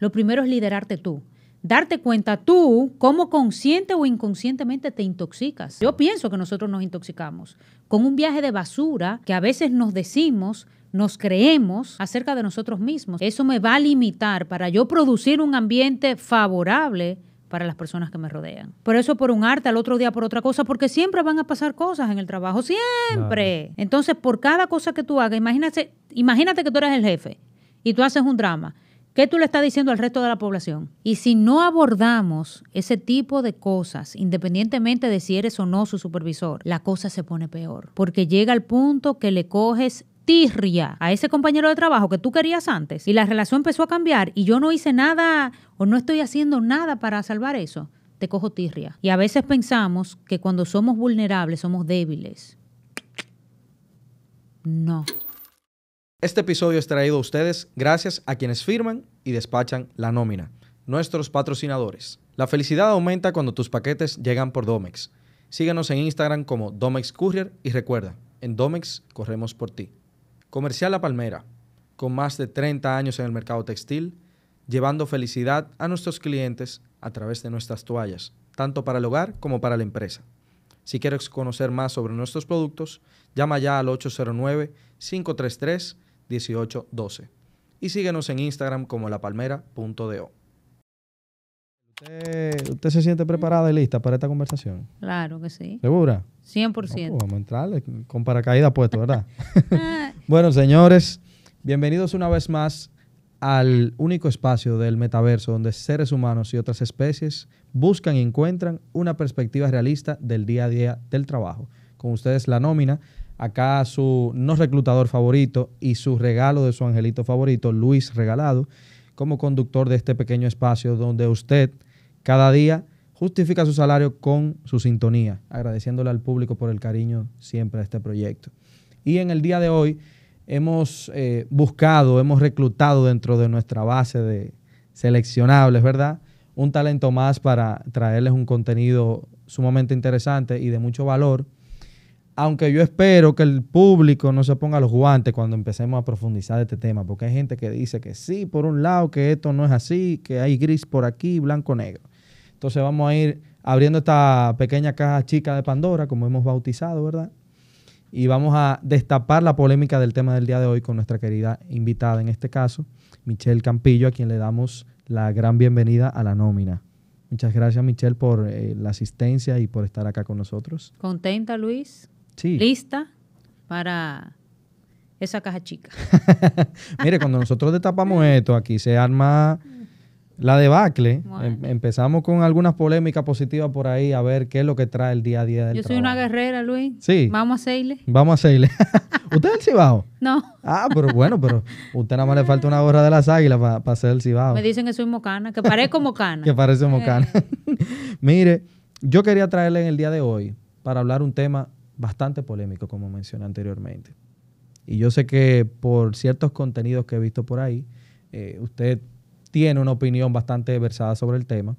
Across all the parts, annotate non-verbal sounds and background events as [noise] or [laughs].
Lo primero es liderarte tú. Darte cuenta tú cómo consciente o inconscientemente te intoxicas. Yo pienso que nosotros nos intoxicamos con un viaje de basura que a veces nos decimos, nos creemos acerca de nosotros mismos. Eso me va a limitar para yo producir un ambiente favorable para las personas que me rodean. Por eso por un arte, al otro día por otra cosa, porque siempre van a pasar cosas en el trabajo, siempre. Entonces, por cada cosa que tú hagas, imagínate, imagínate que tú eres el jefe y tú haces un drama. ¿Qué tú le estás diciendo al resto de la población? Y si no abordamos ese tipo de cosas, independientemente de si eres o no su supervisor, la cosa se pone peor, porque llega al punto que le coges tirria a ese compañero de trabajo que tú querías antes y la relación empezó a cambiar y yo no hice nada o no estoy haciendo nada para salvar eso, te cojo tirria. Y a veces pensamos que cuando somos vulnerables somos débiles. No. Este episodio es traído a ustedes gracias a quienes firman y despachan la nómina, nuestros patrocinadores. La felicidad aumenta cuando tus paquetes llegan por Domex. Síguenos en Instagram como Domex Courier y recuerda, en Domex corremos por ti. Comercial La Palmera, con más de 30 años en el mercado textil, llevando felicidad a nuestros clientes a través de nuestras toallas, tanto para el hogar como para la empresa. Si quieres conocer más sobre nuestros productos, llama ya al 809 533 1812. Y síguenos en Instagram como lapalmera.do. ¿Usted, ¿Usted se siente preparada y lista para esta conversación? Claro que sí. ¿Segura? 100%. Pues, vamos a entrar con paracaídas puesto, ¿verdad? [laughs] Ah. [laughs] bueno, señores, bienvenidos una vez más al único espacio del metaverso donde seres humanos y otras especies buscan y encuentran una perspectiva realista del día a día del trabajo. Con ustedes la nómina, acá su no reclutador favorito y su regalo de su angelito favorito, Luis Regalado, como conductor de este pequeño espacio donde usted cada día justifica su salario con su sintonía, agradeciéndole al público por el cariño siempre a este proyecto. Y en el día de hoy hemos eh, buscado, hemos reclutado dentro de nuestra base de seleccionables, ¿verdad? Un talento más para traerles un contenido sumamente interesante y de mucho valor aunque yo espero que el público no se ponga los guantes cuando empecemos a profundizar este tema, porque hay gente que dice que sí, por un lado, que esto no es así, que hay gris por aquí, blanco, negro. Entonces vamos a ir abriendo esta pequeña caja chica de Pandora, como hemos bautizado, ¿verdad? Y vamos a destapar la polémica del tema del día de hoy con nuestra querida invitada, en este caso, Michelle Campillo, a quien le damos la gran bienvenida a la nómina. Muchas gracias, Michelle, por eh, la asistencia y por estar acá con nosotros. Contenta, Luis, lista para esa caja chica. [laughs] Mire, cuando nosotros destapamos esto, aquí se arma la debacle. Em, empezamos con algunas polémicas positivas por ahí, a ver qué es lo que trae el día a día del Yo soy una guerrera, Luis. Sí. Vamos a hacerle. Vamos a hacerle. [laughs] ¿Usted es el cibao? No. Ah, pero bueno, pero usted nada más le falta una gorra de las águilas para ser el cibao. Me dicen que soy mocana, que parezco mocana. [laughs] que parece mocana. Eh. Mire, yo quería traerle en el día de hoy para hablar un tema bastante polémico, como mencioné anteriormente. Y yo sé que por ciertos contenidos que he visto por ahí, eh, usted tiene una opinión bastante versada sobre el tema.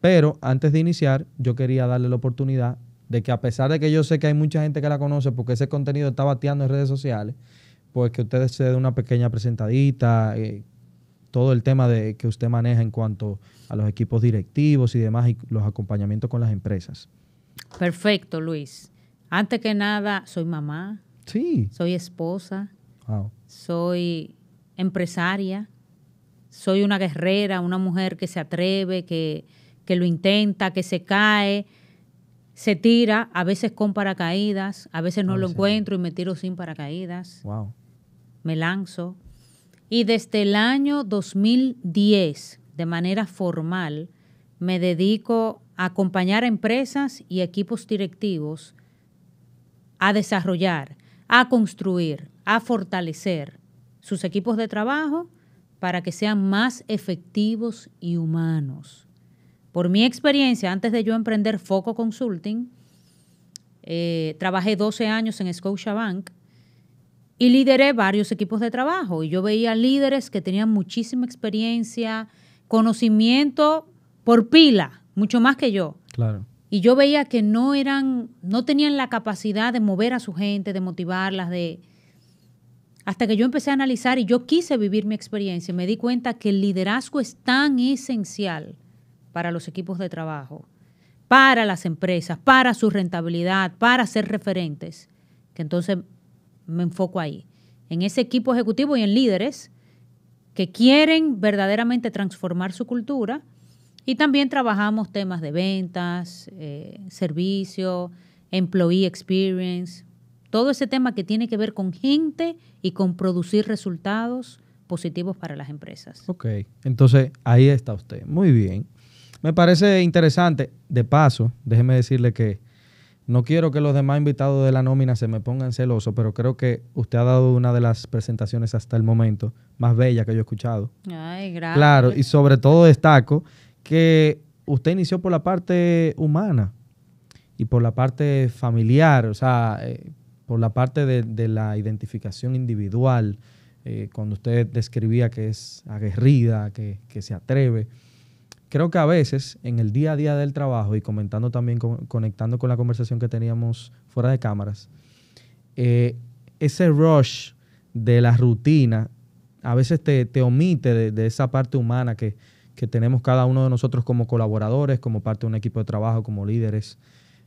Pero antes de iniciar, yo quería darle la oportunidad de que a pesar de que yo sé que hay mucha gente que la conoce porque ese contenido está bateando en redes sociales, pues que usted se dé una pequeña presentadita, eh, todo el tema de, que usted maneja en cuanto a los equipos directivos y demás y los acompañamientos con las empresas. Perfecto, Luis. Antes que nada, soy mamá. Soy esposa. Soy empresaria. Soy una guerrera, una mujer que se atreve, que, lo intenta, que se cae, se tira, a veces con paracaídas, a veces no lo encuentro y me tiro sin paracaídas. Wow. Me lanzo. Y desde el año 2010, de manera formal, me dedico a acompañar a empresas y equipos directivos a desarrollar, a construir, a fortalecer sus equipos de trabajo para que sean más efectivos y humanos. Por mi experiencia, antes de yo emprender Foco Consulting, eh, trabajé 12 años en Scotiabank y lideré varios equipos de trabajo. Y yo veía líderes que tenían muchísima experiencia, conocimiento por pila, mucho más que yo. Claro y yo veía que no eran, no tenían la capacidad de mover a su gente, de motivarlas, de hasta que yo empecé a analizar y yo quise vivir mi experiencia, me di cuenta que el liderazgo es tan esencial para los equipos de trabajo, para las empresas, para su rentabilidad, para ser referentes, que entonces me enfoco ahí, en ese equipo ejecutivo y en líderes que quieren verdaderamente transformar su cultura y también trabajamos temas de ventas, servicios eh, servicio, employee experience, todo ese tema que tiene que ver con gente y con producir resultados positivos para las empresas. Ok, entonces ahí está usted. Muy bien. Me parece interesante. De paso, déjeme decirle que no quiero que los demás invitados de la nómina se me pongan celosos, pero creo que usted ha dado una de las presentaciones hasta el momento más bella que yo he escuchado. Ay, gracias. Claro, y sobre todo destaco que usted inició por la parte humana y por la parte familiar, o sea, eh, por la parte de, la identificación individual, eh, cuando usted describía que es aguerrida, que, se atreve. Creo que a veces en el día a día del trabajo y comentando también, conectando con la conversación que teníamos fuera de cámaras, eh, ese rush de la rutina a veces te, omite de esa parte humana que, que tenemos cada uno de nosotros como colaboradores, como parte de un equipo de trabajo, como líderes,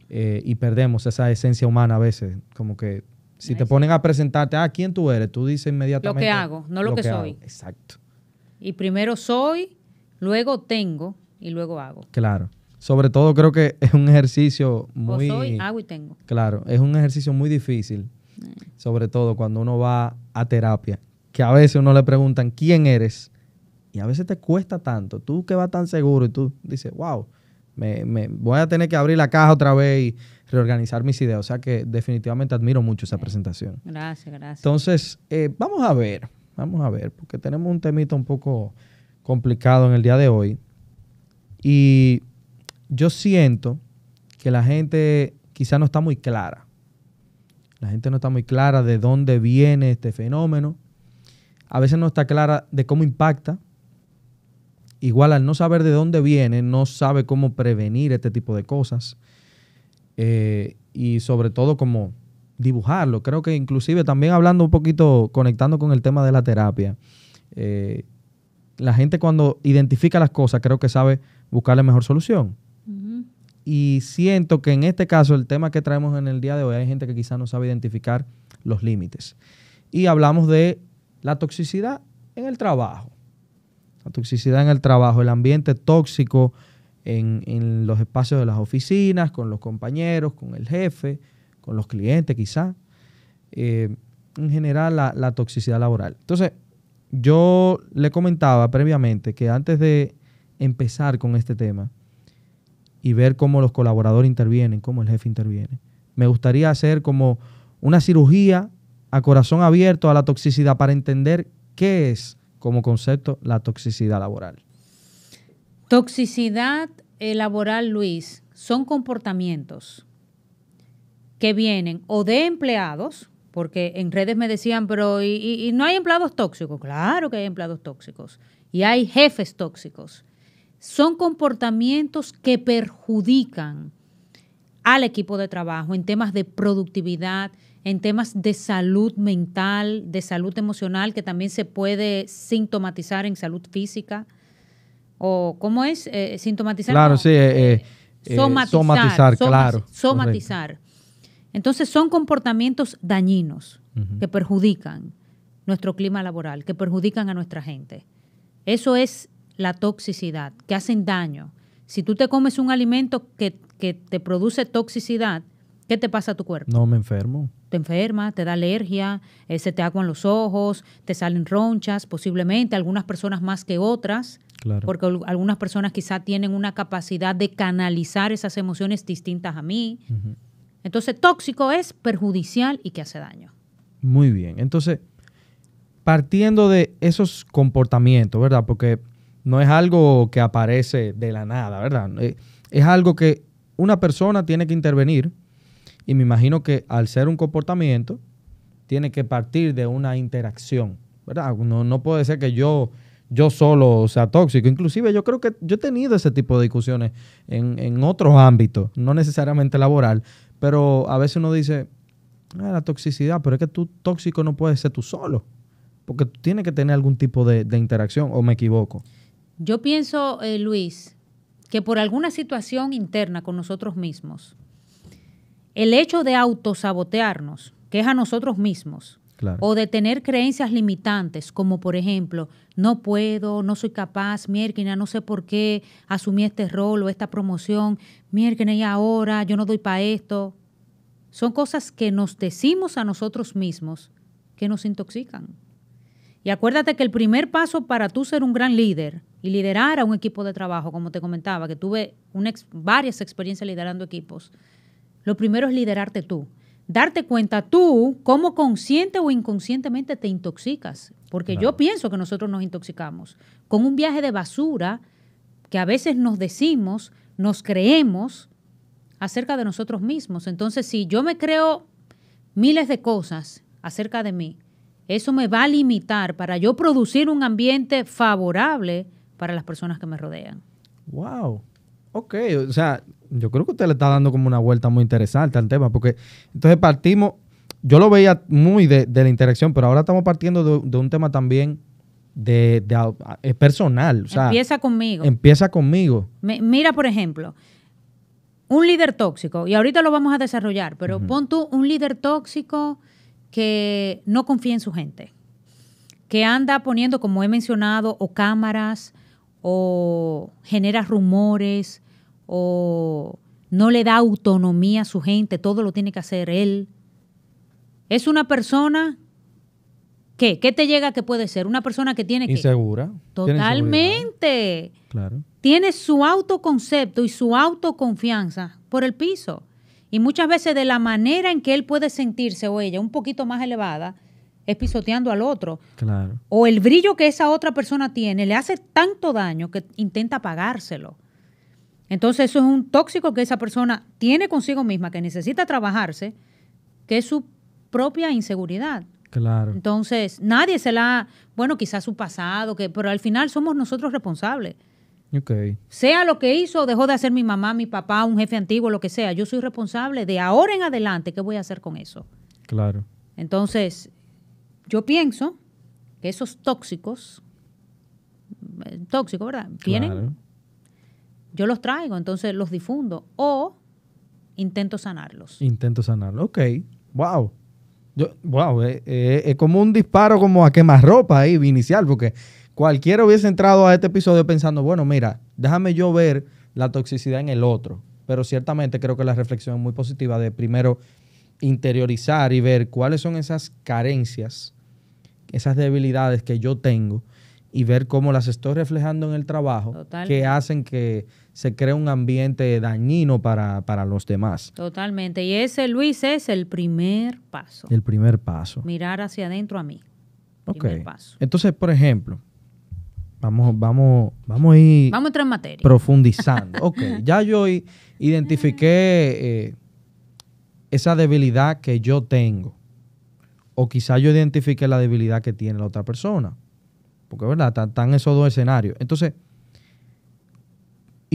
eh, y perdemos esa esencia humana a veces, como que si te ponen a presentarte, ah, ¿quién tú eres? Tú dices inmediatamente. Lo que hago, no lo, que, soy. Exacto. Y primero soy, luego tengo y luego hago. Claro. Sobre todo creo que es un ejercicio muy... soy, hago y tengo. Claro, es un ejercicio muy difícil, eh. sobre todo cuando uno va a terapia, que a veces uno le preguntan, ¿quién eres? Y a veces te cuesta tanto. Tú que vas tan seguro y tú dices, wow, me, voy a tener que abrir la caja otra vez y reorganizar mis ideas. O sea que definitivamente admiro mucho esa presentación. Gracias, gracias. Entonces, eh, vamos a ver, vamos a ver, porque tenemos un temito un poco complicado en el día de hoy. Y yo siento que la gente quizá no está muy clara. La gente no está muy clara de dónde viene este fenómeno. A veces no está clara de cómo impacta igual al no saber de dónde viene, no sabe cómo prevenir este tipo de cosas. Eh, y sobre todo cómo dibujarlo. Creo que inclusive también hablando un poquito, conectando con el tema de la terapia, eh, la gente cuando identifica las cosas creo que sabe buscar la mejor solución. Y siento que en este caso el tema que traemos en el día de hoy hay gente que quizás no sabe identificar los límites. Y hablamos de la toxicidad en el trabajo. La toxicidad en el trabajo, el ambiente tóxico en, los espacios de las oficinas, con los compañeros, con el jefe, con los clientes quizá eh, en general, la, la toxicidad laboral. Entonces, yo le comentaba previamente que antes de empezar con este tema y ver cómo los colaboradores intervienen, cómo el jefe interviene, me gustaría hacer como una cirugía a corazón abierto a la toxicidad para entender qué es como concepto la toxicidad laboral. Toxicidad eh, laboral, Luis, son comportamientos que vienen o de empleados, porque en redes me decían, pero y, no hay empleados tóxicos. Claro que hay empleados tóxicos y hay jefes tóxicos. Son comportamientos que perjudican al equipo de trabajo en temas de productividad, en temas de salud mental, de salud emocional, que también se puede sintomatizar en salud física? ¿O cómo es? Eh, sintomatizar. Claro, sí. Eh, eh, somatizar, claro. Somatizar. Entonces son comportamientos dañinos que perjudican nuestro clima laboral, que perjudican a nuestra gente. Eso es la toxicidad, que hacen daño. Si tú te comes un alimento que, que te produce toxicidad, ¿Qué te pasa a tu cuerpo? No, me enfermo. Te enferma, te da alergia, eh, se te aguan los ojos, te salen ronchas, posiblemente, algunas personas más que otras. Porque algunas personas quizá tienen una capacidad de canalizar esas emociones distintas a mí. Entonces, tóxico es perjudicial y que hace daño. Muy bien. Entonces, partiendo de esos comportamientos, ¿verdad? Porque no es algo que aparece de la nada, ¿verdad? Eh, es algo que una persona tiene que intervenir y me imagino que al ser un comportamiento, tiene que partir de una interacción, ¿verdad? No, puede ser que yo, yo solo sea tóxico. Inclusive yo creo que yo he tenido ese tipo de discusiones en, otros ámbitos, no necesariamente laboral, pero a veces uno dice, ah, la toxicidad, pero es que tú tóxico no puedes ser tú solo, porque tú tienes que tener algún tipo de, interacción, o me equivoco. Yo pienso, eh, Luis, que por alguna situación interna con nosotros mismos, el hecho de autosabotearnos, que es a nosotros mismos, o de tener creencias limitantes, como por ejemplo, no puedo, no soy capaz, Mierkina, no sé por qué asumí este rol o esta promoción, miérquina y ahora, yo no doy para esto. Son cosas que nos decimos a nosotros mismos que nos intoxican. Y acuérdate que el primer paso para tú ser un gran líder y liderar a un equipo de trabajo, como te comentaba, que tuve varias experiencias liderando equipos, lo primero es liderarte tú. Darte cuenta tú cómo consciente o inconscientemente te intoxicas. Porque yo pienso que nosotros nos intoxicamos con un viaje de basura que a veces nos decimos, nos creemos acerca de nosotros mismos. Entonces, si yo me creo miles de cosas acerca de mí, eso me va a limitar para yo producir un ambiente favorable para las personas que me rodean. ¡Wow! Ok, o sea, yo creo que usted le está dando como una vuelta muy interesante al tema, porque entonces partimos, yo lo veía muy de, la interacción, pero ahora estamos partiendo de, un tema también de, personal. empieza conmigo. Empieza conmigo. mira, por ejemplo, un líder tóxico, y ahorita lo vamos a desarrollar, pero pon tú un líder tóxico que no confía en su gente, que anda poniendo, como he mencionado, o cámaras, o genera rumores, o no le da autonomía a su gente, todo lo tiene que hacer él. Es una persona que, ¿Qué te llega que puede ser? Una persona que tiene que... Insegura. Totalmente. Claro. Tiene su autoconcepto y su autoconfianza por el piso. Y muchas veces de la manera en que él puede sentirse o ella un poquito más elevada es pisoteando al otro. Claro. O el brillo que esa otra persona tiene le hace tanto daño que intenta pagárselo. Entonces eso es un tóxico que esa persona tiene consigo misma, que necesita trabajarse, que es su propia inseguridad. Claro. Entonces, nadie se la, bueno, quizás su pasado, que, pero al final somos nosotros responsables. Okay. Sea lo que hizo dejó de hacer mi mamá, mi papá, un jefe antiguo, lo que sea, yo soy responsable de ahora en adelante, ¿qué voy a hacer con eso? Claro. Entonces, yo pienso que esos tóxicos, eh, tóxicos, ¿verdad? Tienen yo los traigo, entonces los difundo. O intento sanarlos. Intento sanarlos, ok. Wow. wow, eh, eh, es, como un disparo como a ropa ahí inicial, porque cualquiera hubiese entrado a este episodio pensando, bueno, mira, déjame yo ver la toxicidad en el otro. Pero ciertamente creo que la reflexión es muy positiva de primero interiorizar y ver cuáles son esas carencias, esas debilidades que yo tengo y ver cómo las estoy reflejando en el trabajo que hacen que se crea un ambiente dañino para, los demás. Totalmente. Y ese, Luis, es el primer paso. El primer paso. Mirar hacia adentro a mí. Ok. Entonces, por ejemplo, vamos, vamos, vamos a ir vamos a materia. profundizando. [laughs] ok, ya yo identifiqué eh, esa debilidad que yo tengo. O quizá yo identifique la debilidad que tiene la otra persona. Porque, ¿verdad? Están esos dos escenarios. Entonces,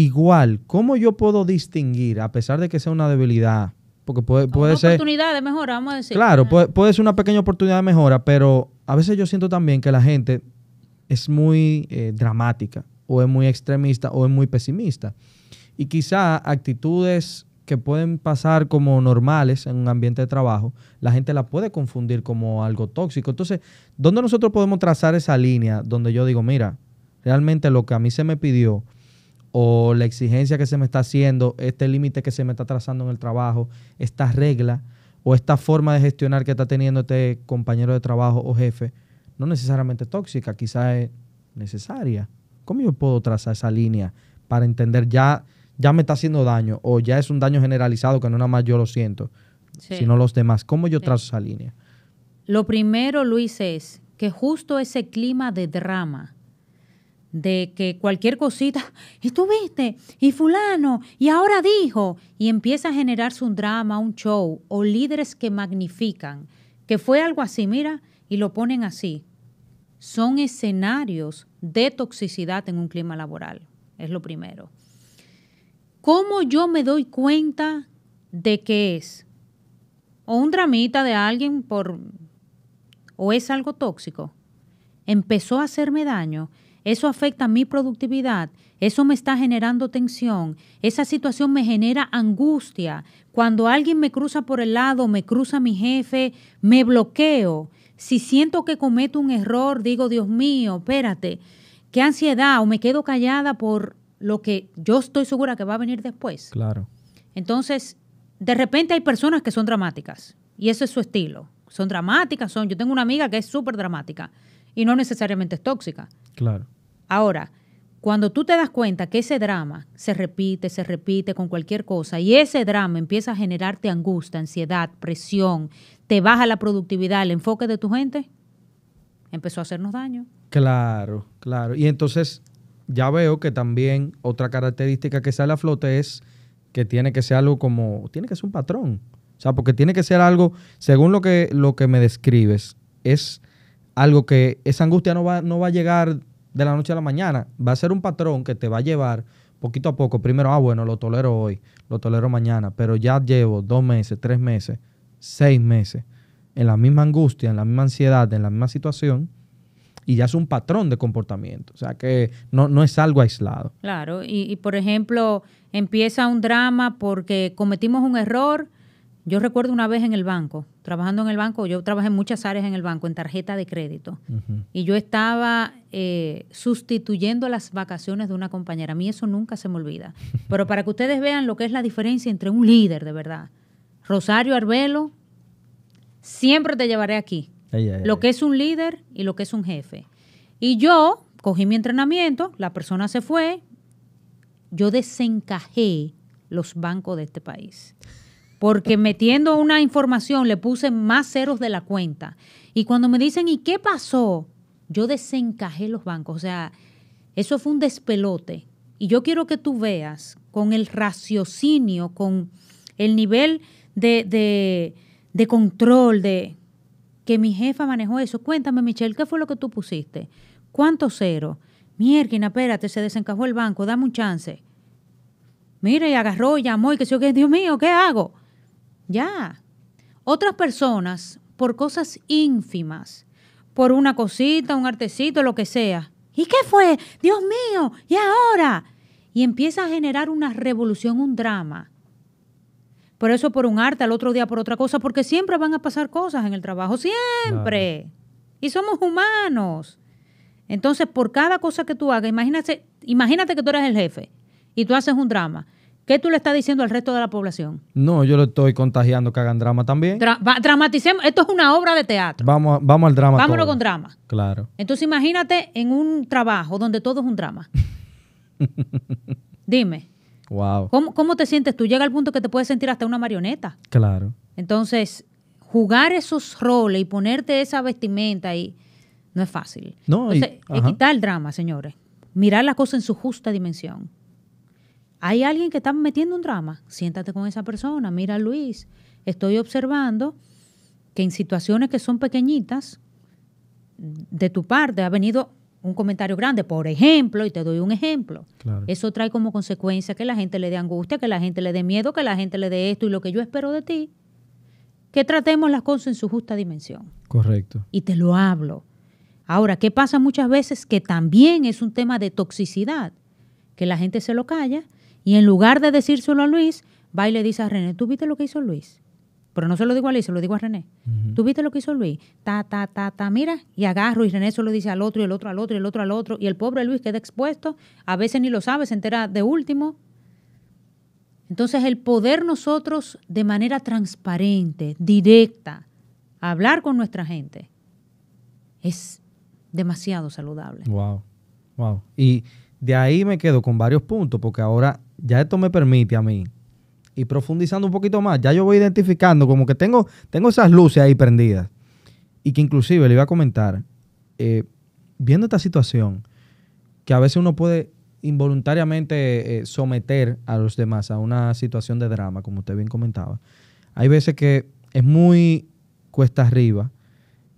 Igual, ¿cómo yo puedo distinguir, a pesar de que sea una debilidad? Porque puede, puede una ser... oportunidad de mejora, vamos a decir. Claro, puede, puede, ser una pequeña oportunidad de mejora, pero a veces yo siento también que la gente es muy eh, dramática, o es muy extremista, o es muy pesimista. Y quizá actitudes que pueden pasar como normales en un ambiente de trabajo, la gente la puede confundir como algo tóxico. Entonces, ¿dónde nosotros podemos trazar esa línea donde yo digo, mira, realmente lo que a mí se me pidió o la exigencia que se me está haciendo, este límite que se me está trazando en el trabajo, esta regla o esta forma de gestionar que está teniendo este compañero de trabajo o jefe, no necesariamente tóxica, quizás es necesaria. ¿Cómo yo puedo trazar esa línea para entender ya, ya me está haciendo daño o ya es un daño generalizado que no nada más yo lo siento, sino los demás? ¿Cómo yo trazo esa línea? Lo primero, Luis, es que justo ese clima de drama, de que cualquier cosita, estuviste, y fulano, y ahora dijo, y empieza a generarse un drama, un show, o líderes que magnifican, que fue algo así, mira, y lo ponen así. Son escenarios de toxicidad en un clima laboral, es lo primero. ¿Cómo yo me doy cuenta de qué es? O un dramita de alguien por... o es algo tóxico. Empezó a hacerme daño eso afecta mi productividad, eso me está generando tensión, esa situación me genera angustia. Cuando alguien me cruza por el lado, me cruza mi jefe, me bloqueo. Si siento que cometo un error, digo, Dios mío, espérate, qué ansiedad, o me quedo callada por lo que yo estoy segura que va a venir después. Claro. Entonces, de repente hay personas que son dramáticas, y eso es su estilo. Son dramáticas, son, yo tengo una amiga que es súper dramática y no necesariamente es tóxica Claro. Ahora, cuando tú te das cuenta que ese drama se repite, se repite con cualquier cosa y ese drama empieza a generarte angustia, ansiedad, presión, te baja la productividad, el enfoque de tu gente, empezó a hacernos daño. Claro, claro. Y entonces ya veo que también otra característica que sale a flote es que tiene que ser algo como, tiene que ser un patrón. O sea, porque tiene que ser algo, según lo que, lo que me describes, es algo que esa angustia no va, no va a llegar de la noche a la mañana, va a ser un patrón que te va a llevar poquito a poco. Primero, ah, bueno, lo tolero hoy, lo tolero mañana, pero ya llevo dos meses, tres meses, seis meses en la misma angustia, en la misma ansiedad, en la misma situación y ya es un patrón de comportamiento. O sea que no, es algo aislado. Claro, y, y, por ejemplo, empieza un drama porque cometimos un error yo recuerdo una vez en el banco, trabajando en el banco, yo trabajé en muchas áreas en el banco, en tarjeta de crédito, y yo estaba eh, sustituyendo las vacaciones de una compañera. A mí eso nunca se me olvida. [laughs] Pero para que ustedes vean lo que es la diferencia entre un líder, de verdad. Rosario Arbelo, siempre te llevaré aquí. lo que es un líder y lo que es un jefe. Y yo cogí mi entrenamiento, la persona se fue, yo desencajé los bancos de este país porque metiendo una información le puse más ceros de la cuenta. Y cuando me dicen, ¿y qué pasó? Yo desencajé los bancos, o sea, eso fue un despelote. Y yo quiero que tú veas con el raciocinio, con el nivel de, control, de que mi jefa manejó eso. Cuéntame, Michelle, ¿qué fue lo que tú pusiste? ¿Cuántos cero? Mierda, espérate, se desencajó el banco, dame un chance. Mira, y agarró, llamó y que yo, que Dios mío, ¿qué hago? Ya. Otras personas, por cosas ínfimas, por una cosita, un artecito, lo que sea. ¿Y qué fue? Dios mío, ¿y ahora? Y empieza a generar una revolución, un drama. Por eso por un arte, al otro día por otra cosa, porque siempre van a pasar cosas en el trabajo, siempre. Y somos humanos. Entonces, por cada cosa que tú hagas, imagínate, imagínate que tú eres el jefe y tú haces un drama. ¿Qué tú le estás diciendo al resto de la población? No, yo lo estoy contagiando que hagan drama también. dramaticemos. Esto es una obra de teatro. Vamos, vamos al drama. Vámonos con drama. Claro. Entonces imagínate en un trabajo donde todo es un drama. [laughs] Dime. Wow. ¿cómo, te sientes tú? Llega al punto que te puedes sentir hasta una marioneta. Claro. Entonces, jugar esos roles y ponerte esa vestimenta ahí no es fácil. No, es quitar el drama, señores. Mirar las cosas en su justa dimensión. Hay alguien que está metiendo un drama, siéntate con esa persona, mira Luis, estoy observando que en situaciones que son pequeñitas, de tu parte ha venido un comentario grande, por ejemplo, y te doy un ejemplo. Eso trae como consecuencia que la gente le dé angustia, que la gente le dé miedo, que la gente le dé esto y lo que yo espero de ti, que tratemos las cosas en su justa dimensión. Correcto. Y te lo hablo. Ahora, ¿qué pasa muchas veces? Que también es un tema de toxicidad, que la gente se lo calla y en lugar de decírselo a Luis, va y le dice a René, ¿tú viste lo que hizo Luis? Pero no se lo digo a Luis, se lo digo a René. ¿Tú viste lo que hizo Luis? Ta, ta, ta, ta, mira. Y agarro y René se lo dice al otro y el otro al otro y el otro al otro. Y el pobre Luis queda expuesto. A veces ni lo sabe, se entera de último. Entonces el poder nosotros de manera transparente, directa, hablar con nuestra gente, es demasiado saludable. Wow, wow. Y de ahí me quedo con varios puntos, porque ahora ya esto me permite a mí y profundizando un poquito más, ya yo voy identificando como que tengo, tengo esas luces ahí prendidas. Y que inclusive le iba a comentar, eh, viendo esta situación, que a veces uno puede involuntariamente eh, someter a los demás a una situación de drama, como usted bien comentaba, hay veces que es muy cuesta arriba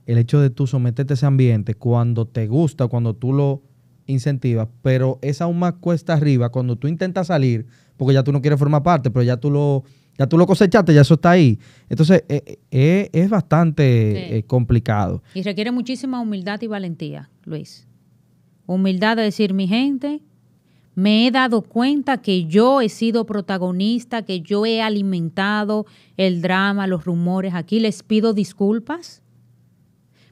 el hecho de tú someterte a ese ambiente cuando te gusta, cuando tú lo incentiva, pero es aún más cuesta arriba cuando tú intentas salir, porque ya tú no quieres formar parte, pero ya tú lo, ya tú lo cosechaste, ya eso está ahí. Entonces, eh, eh, eh, es bastante complicado. Y requiere muchísima humildad y valentía, Luis. Humildad de decir, mi gente, me he dado cuenta que yo he sido protagonista, que yo he alimentado el drama, los rumores aquí, les pido disculpas.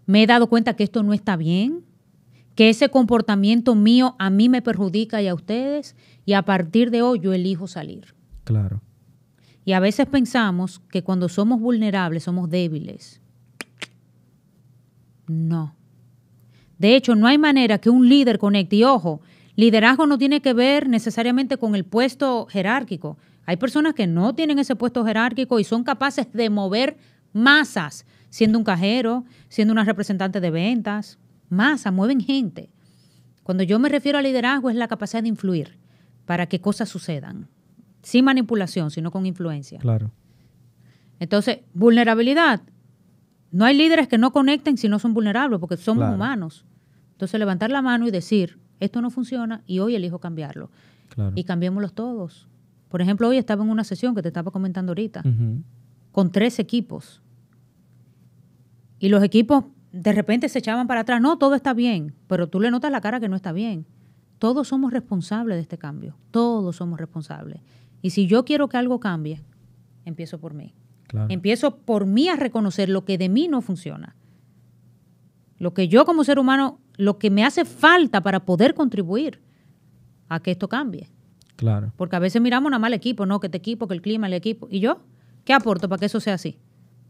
Me he dado cuenta que esto no está bien que ese comportamiento mío a mí me perjudica y a ustedes, y a partir de hoy yo elijo salir. Claro. Y a veces pensamos que cuando somos vulnerables somos débiles. No. De hecho, no hay manera que un líder conecte. Y ojo, liderazgo no tiene que ver necesariamente con el puesto jerárquico. Hay personas que no tienen ese puesto jerárquico y son capaces de mover masas, siendo un cajero, siendo una representante de ventas masa, mueven gente. Cuando yo me refiero a liderazgo es la capacidad de influir para que cosas sucedan. Sin manipulación, sino con influencia. Claro. Entonces, vulnerabilidad. No hay líderes que no conecten si no son vulnerables, porque somos humanos. Entonces, levantar la mano y decir, esto no funciona y hoy elijo cambiarlo. Claro. Y cambiémoslos todos. Por ejemplo, hoy estaba en una sesión que te estaba comentando ahorita, con tres equipos. Y los equipos de repente se echaban para atrás, no, todo está bien, pero tú le notas la cara que no está bien. Todos somos responsables de este cambio, todos somos responsables. Y si yo quiero que algo cambie, empiezo por mí. Empiezo por mí a reconocer lo que de mí no funciona. Lo que yo como ser humano, lo que me hace falta para poder contribuir a que esto cambie. Claro. Porque a veces miramos nada más equipo, no, que te este equipo, que el clima, el equipo. ¿Y yo? ¿Qué aporto para que eso sea así?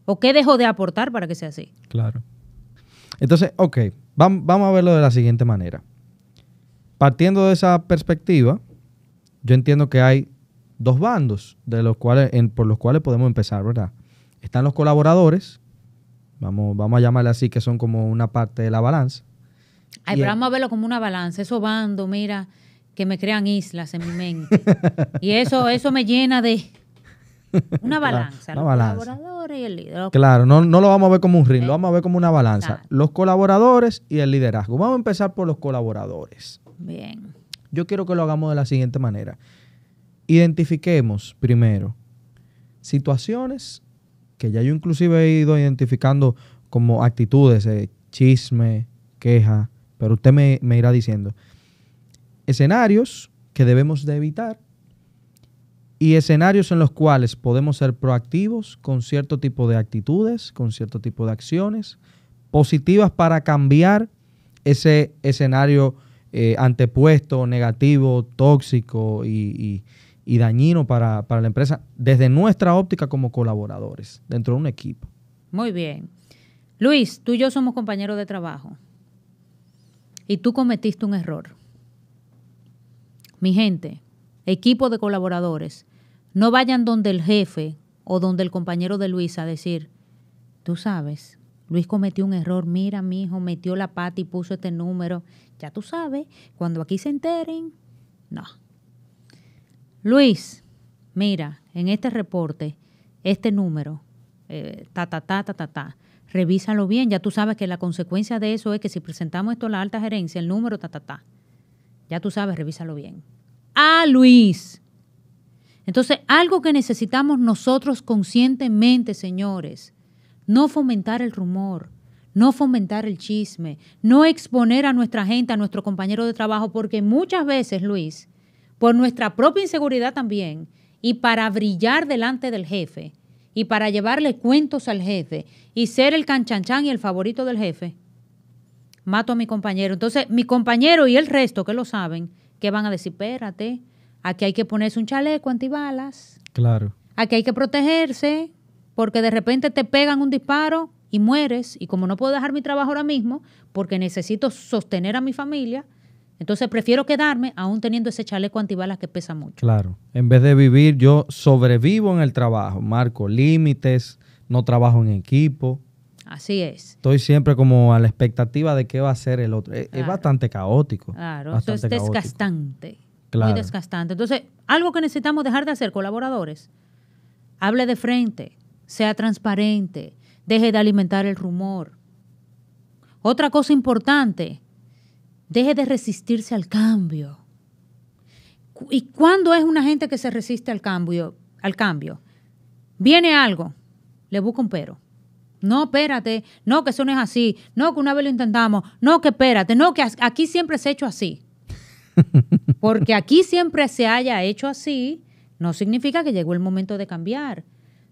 ¿O qué dejo de aportar para que sea así? Claro. Entonces, ok, vamos a verlo de la siguiente manera. Partiendo de esa perspectiva, yo entiendo que hay dos bandos de los cuales, por los cuales podemos empezar, ¿verdad? Están los colaboradores, vamos, vamos a llamarle así, que son como una parte de la balanza. Ay, vamos a verlo como una balanza, esos bandos, mira, que me crean islas en mi mente. [laughs] y eso, eso me llena de, una [laughs] balanza. los colaboradores y el liderazgo. Claro, no, no, lo vamos a ver como un ring, lo vamos a ver como una balanza. Los colaboradores y el liderazgo. Vamos a empezar por los colaboradores. Bien. Yo quiero que lo hagamos de la siguiente manera. Identifiquemos primero situaciones que ya yo inclusive he ido identificando como actitudes, eh, chisme, queja, pero usted me, me irá diciendo. Escenarios que debemos de evitar y escenarios en los cuales podemos ser proactivos con cierto tipo de actitudes, con cierto tipo de acciones positivas para cambiar ese escenario eh, antepuesto, negativo, tóxico y, dañino para, para la empresa desde nuestra óptica como colaboradores dentro de un equipo. Muy bien. Luis, tú y yo somos compañeros de trabajo y tú cometiste un error. Mi gente, equipo de colaboradores, no vayan donde el jefe o donde el compañero de Luis a decir, tú sabes, Luis cometió un error, mira, mi hijo metió la pata y puso este número. Ya tú sabes, cuando aquí se enteren, no. Luis, mira, en este reporte, este número, eh, ta, ta, ta, ta, ta, ta, revísalo bien, ya tú sabes que la consecuencia de eso es que si presentamos esto a la alta gerencia, el número, ta, ta, ta, ya tú sabes, revísalo bien. Ah, Luis, entonces, algo que necesitamos nosotros conscientemente, señores, no fomentar el rumor, no fomentar el chisme, no exponer a nuestra gente, a nuestro compañero de trabajo, porque muchas veces, Luis, por nuestra propia inseguridad también, y para brillar delante del jefe, y para llevarle cuentos al jefe, y ser el canchanchan y el favorito del jefe, mato a mi compañero. Entonces, mi compañero y el resto que lo saben, que van a decir, espérate, Aquí hay que ponerse un chaleco antibalas. Claro. Aquí hay que protegerse porque de repente te pegan un disparo y mueres. Y como no puedo dejar mi trabajo ahora mismo porque necesito sostener a mi familia, entonces prefiero quedarme aún teniendo ese chaleco antibalas que pesa mucho. Claro. En vez de vivir, yo sobrevivo en el trabajo. Marco límites, no trabajo en equipo. Así es. Estoy siempre como a la expectativa de qué va a ser el otro. Es bastante caótico. Claro, bastante es desgastante muy desgastante. Entonces, algo que necesitamos dejar de hacer, colaboradores, hable de frente, sea transparente, deje de alimentar el rumor. Otra cosa importante, deje de resistirse al cambio. ¿Y cuándo es una gente que se resiste al cambio? Al cambio? Viene algo, le busca un pero. No, espérate, no, que eso no es así, no, que una vez lo intentamos, no, que espérate, no, que aquí siempre se ha hecho así. [laughs] Porque aquí siempre se haya hecho así, no significa que llegó el momento de cambiar.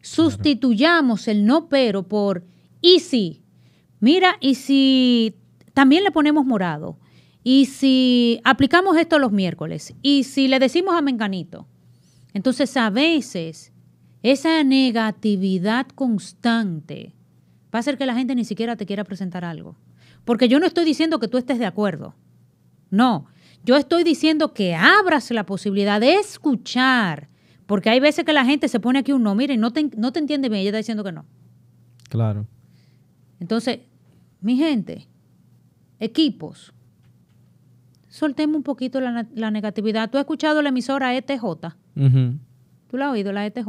Sustituyamos el no pero por y si. Mira, y si también le ponemos morado. Y si aplicamos esto los miércoles. Y si le decimos a Menganito. Entonces a veces esa negatividad constante va a hacer que la gente ni siquiera te quiera presentar algo. Porque yo no estoy diciendo que tú estés de acuerdo. No, yo estoy diciendo que abras la posibilidad de escuchar, porque hay veces que la gente se pone aquí un no, miren, no te, no te entiende bien, ella está diciendo que no. Claro. Entonces, mi gente, equipos, soltemos un poquito la, negatividad. ¿Tú has escuchado la emisora ETJ? ¿Tú la has oído, la ETJ?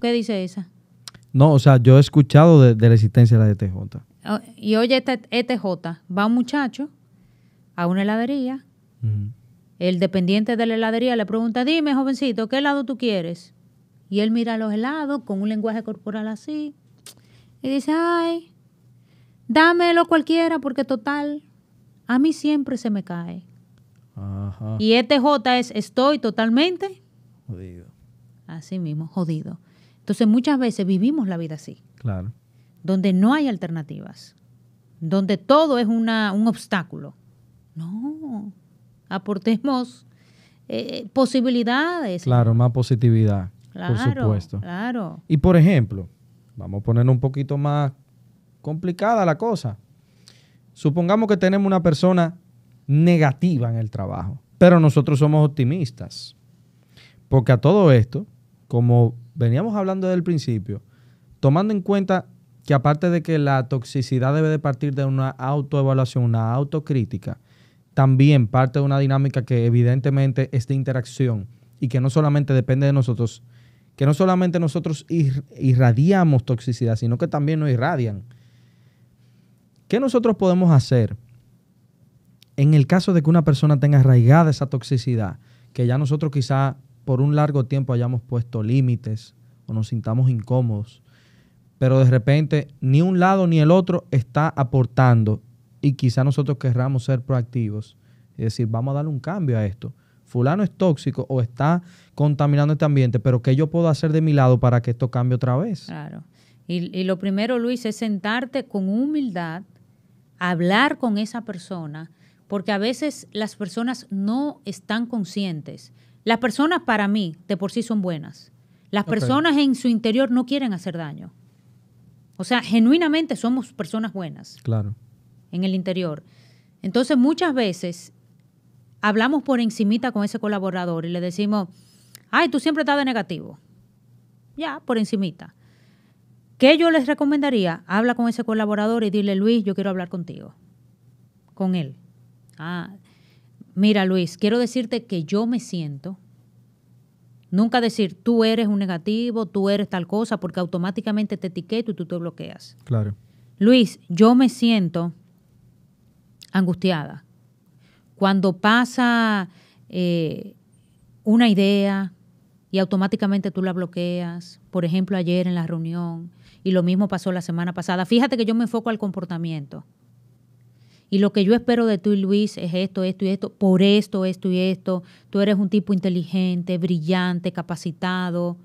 ¿Qué dice esa? No, o sea, yo he escuchado de, de la existencia de la ETJ. Oh, y oye, esta ETJ, va un muchacho a una heladería. El dependiente de la heladería le pregunta, dime, jovencito, ¿qué helado tú quieres? Y él mira los helados con un lenguaje corporal así y dice, ay, dámelo cualquiera porque total, a mí siempre se me cae. Y este J es estoy totalmente jodido. Así mismo, jodido. Entonces muchas veces vivimos la vida así. Claro. Donde no hay alternativas. Donde todo es una, un obstáculo. No, aportemos eh, eh, posibilidades. Claro, más positividad, por supuesto. Claro. Y por ejemplo, vamos a poner un poquito más complicada la cosa. Supongamos que tenemos una persona negativa en el trabajo, pero nosotros somos optimistas. Porque a todo esto, como veníamos hablando desde el principio, tomando en cuenta que aparte de que la toxicidad debe de partir de una autoevaluación, una autocrítica, también parte de una dinámica que evidentemente es de interacción y que no solamente depende de nosotros, que no solamente nosotros irradiamos toxicidad, sino que también nos irradian. ¿Qué nosotros podemos hacer en el caso de que una persona tenga arraigada esa toxicidad, que ya nosotros quizá por un largo tiempo hayamos puesto límites o nos sintamos incómodos, pero de repente ni un lado ni el otro está aportando y quizá nosotros querramos ser proactivos Es decir, vamos a darle un cambio a esto. Fulano es tóxico o está contaminando este ambiente, pero ¿qué yo puedo hacer de mi lado para que esto cambie otra vez? Claro. Y, lo primero, Luis, es sentarte con humildad, hablar con esa persona, porque a veces las personas no están conscientes. Las personas para mí de por sí son buenas. Las personas en su interior no quieren hacer daño. O sea, genuinamente somos personas buenas. Claro en el interior. Entonces muchas veces hablamos por encimita con ese colaborador y le decimos, ay, tú siempre estás de negativo. Ya, por encimita. ¿Qué yo les recomendaría? Habla con ese colaborador y dile, Luis, yo quiero hablar contigo. Con él. Ah, mira, Luis, quiero decirte que yo me siento. Nunca decir, tú eres un negativo, tú eres tal cosa, porque automáticamente te etiqueto y tú te bloqueas. Claro. Luis, yo me siento angustiada. Cuando pasa eh, una idea y automáticamente tú la bloqueas, por ejemplo ayer en la reunión, y lo mismo pasó la semana pasada, fíjate que yo me enfoco al comportamiento. Y lo que yo espero de tú y Luis es esto, esto y esto, por esto, esto y esto. Tú eres un tipo inteligente, brillante, capacitado.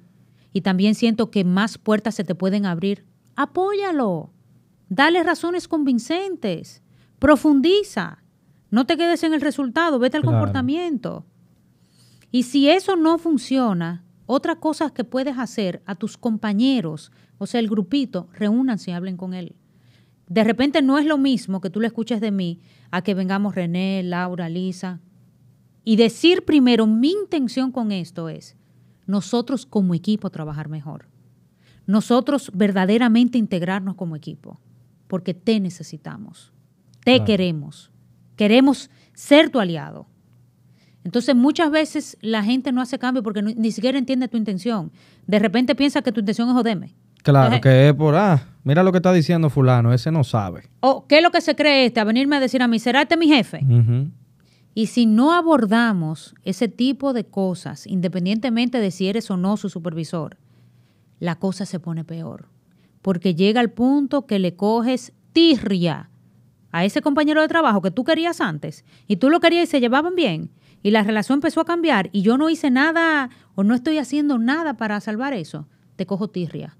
Y también siento que más puertas se te pueden abrir. Apóyalo. Dale razones convincentes. Profundiza. No te quedes en el resultado, vete al comportamiento. Y si eso no funciona, otra cosa que puedes hacer a tus compañeros, o sea, el grupito, reúnanse y hablen con él. De repente no es lo mismo que tú le escuches de mí a que vengamos René, Laura, Lisa. Y decir primero, mi intención con esto es nosotros como equipo trabajar mejor. Nosotros verdaderamente integrarnos como equipo, porque te necesitamos te queremos, queremos ser tu aliado. Entonces muchas veces la gente no hace cambio porque ni, siquiera entiende tu intención. De repente piensa que tu intención es joderme. Claro, que es por, ah, mira lo que está diciendo fulano, ese no sabe. O, ¿qué es lo que se cree este? A venirme a decir a mí, ¿será este mi jefe? Y si no abordamos ese tipo de cosas, independientemente de si eres o no su supervisor, la cosa se pone peor. Porque llega al punto que le coges tirria a ese compañero de trabajo que tú querías antes y tú lo querías y se llevaban bien y la relación empezó a cambiar y yo no hice nada o no estoy haciendo nada para salvar eso, te cojo tirria,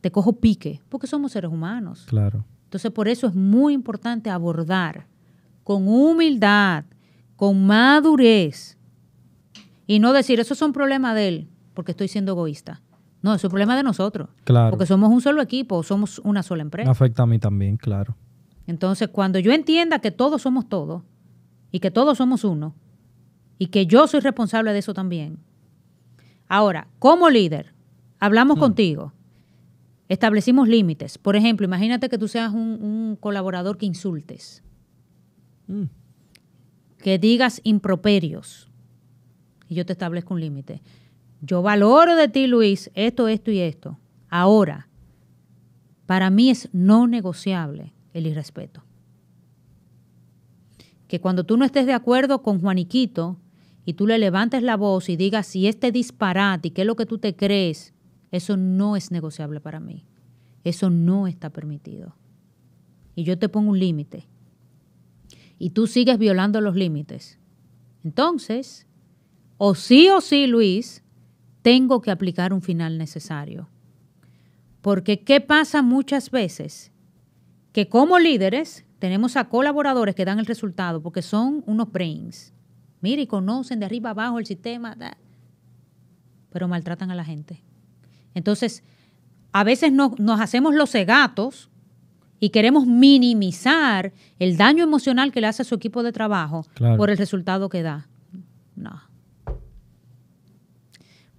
te cojo pique, porque somos seres humanos. Claro. Entonces por eso es muy importante abordar con humildad, con madurez y no decir, es son problema de él, porque estoy siendo egoísta. No, es un problema de nosotros. Claro. Porque somos un solo equipo, somos una sola empresa. afecta a mí también, claro. Entonces, cuando yo entienda que todos somos todos y que todos somos uno y que yo soy responsable de eso también. Ahora, como líder, hablamos mm. contigo, establecimos límites. Por ejemplo, imagínate que tú seas un, colaborador que insultes, mm. que digas improperios y yo te establezco un límite. Yo valoro de ti, Luis, esto, esto y esto. Ahora, para mí es no negociable el irrespeto. Que cuando tú no estés de acuerdo con Juaniquito y tú le levantes la voz y digas si este disparate y qué es lo que tú te crees, eso no es negociable para mí. Eso no está permitido. Y yo te pongo un límite. Y tú sigues violando los límites. Entonces, o sí o sí, Luis, tengo que aplicar un final necesario. Porque ¿qué pasa muchas veces? que como líderes tenemos a colaboradores que dan el resultado porque son unos brains. Mire, y conocen de arriba abajo el sistema, pero maltratan a la gente. Entonces, a veces nos hacemos los cegatos y queremos minimizar el daño emocional que le hace a su equipo de trabajo por el resultado que da. No.